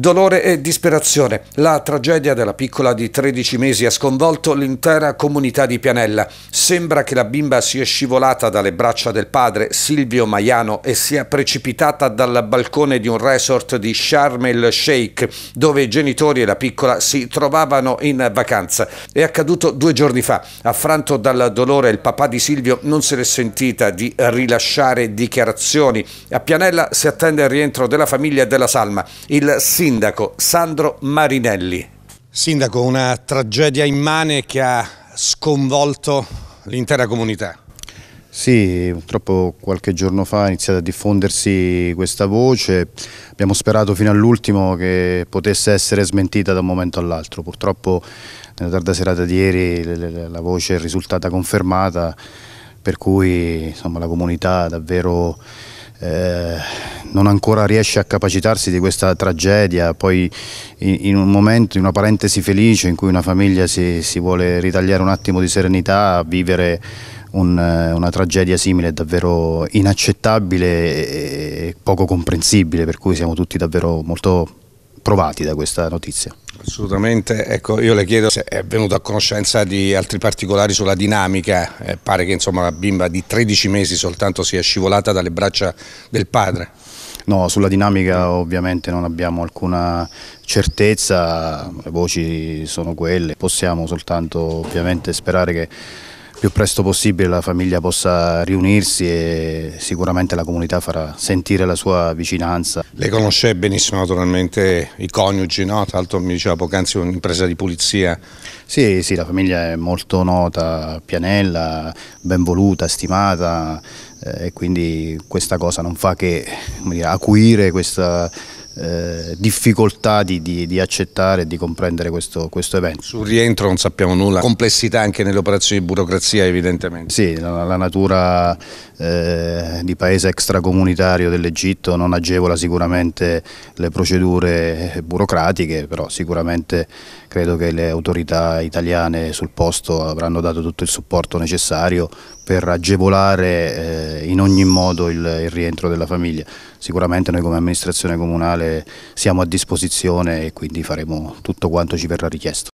Dolore e disperazione. La tragedia della piccola di 13 mesi ha sconvolto l'intera comunità di Pianella. Sembra che la bimba sia scivolata dalle braccia del padre Silvio Maiano e sia precipitata dal balcone di un resort di Sharm el Sheikh, dove i genitori e la piccola si trovavano in vacanza. È accaduto due giorni fa. Affranto dal dolore, il papà di Silvio non se l'è sentita di rilasciare dichiarazioni. A Pianella si attende il rientro della famiglia e della salma. Il sì sindaco Sandro Marinelli. Sindaco, una tragedia immane che ha sconvolto l'intera comunità. Sì, purtroppo qualche giorno fa è iniziata a diffondersi questa voce, abbiamo sperato fino all'ultimo che potesse essere smentita da un momento all'altro, purtroppo nella tarda serata di ieri la voce è risultata confermata, per cui insomma, la comunità davvero... Eh, non ancora riesce a capacitarsi di questa tragedia, poi in un momento, in una parentesi felice in cui una famiglia si, si vuole ritagliare un attimo di serenità, vivere un, eh, una tragedia simile è davvero inaccettabile e poco comprensibile, per cui siamo tutti davvero molto provati da questa notizia. Assolutamente, ecco, io le chiedo se è venuto a conoscenza di altri particolari sulla dinamica, eh, pare che insomma, la bimba di 13 mesi soltanto sia scivolata dalle braccia del padre. No, sulla dinamica ovviamente non abbiamo alcuna certezza, le voci sono quelle, possiamo soltanto ovviamente sperare che più presto possibile la famiglia possa riunirsi e sicuramente la comunità farà sentire la sua vicinanza. Lei conosce benissimo naturalmente i coniugi, no? tra l'altro mi diceva poc'anzi un'impresa di pulizia. Sì, sì, la famiglia è molto nota, pianella, ben voluta, stimata eh, e quindi questa cosa non fa che dire, acuire questa eh, difficoltà di, di, di, accettare e di comprendere questo, questo, evento. Sul rientro non sappiamo nulla, complessità anche nelle operazioni di burocrazia evidentemente. Sì, la, la natura eh, di paese extracomunitario dell'Egitto non agevola sicuramente le procedure burocratiche, però sicuramente credo che le autorità italiane sul posto avranno dato tutto il supporto necessario per agevolare eh, in ogni modo il, il rientro della famiglia. Sicuramente noi come amministrazione comunale siamo a disposizione e quindi faremo tutto quanto ci verrà richiesto.